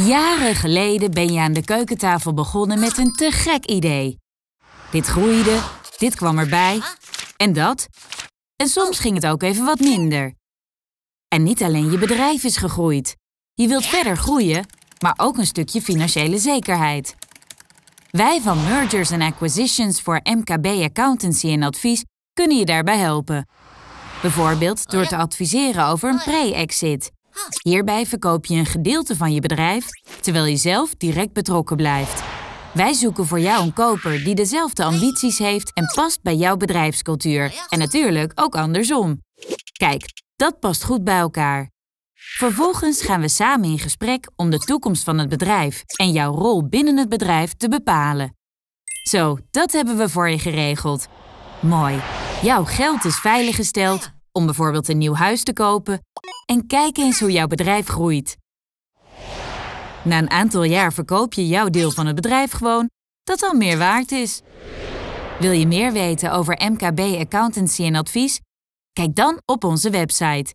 Jaren geleden ben je aan de keukentafel begonnen met een te gek idee. Dit groeide, dit kwam erbij en dat. En soms ging het ook even wat minder. En niet alleen je bedrijf is gegroeid. Je wilt verder groeien, maar ook een stukje financiële zekerheid. Wij van Mergers and Acquisitions voor MKB Accountancy en Advies kunnen je daarbij helpen. Bijvoorbeeld door te adviseren over een pre-exit. Hierbij verkoop je een gedeelte van je bedrijf, terwijl je zelf direct betrokken blijft. Wij zoeken voor jou een koper die dezelfde ambities heeft en past bij jouw bedrijfscultuur. En natuurlijk ook andersom. Kijk, dat past goed bij elkaar. Vervolgens gaan we samen in gesprek om de toekomst van het bedrijf en jouw rol binnen het bedrijf te bepalen. Zo, dat hebben we voor je geregeld. Mooi. Jouw geld is veiliggesteld om bijvoorbeeld een nieuw huis te kopen en kijk eens hoe jouw bedrijf groeit. Na een aantal jaar verkoop je jouw deel van het bedrijf gewoon dat al meer waard is. Wil je meer weten over MKB accountancy en advies? Kijk dan op onze website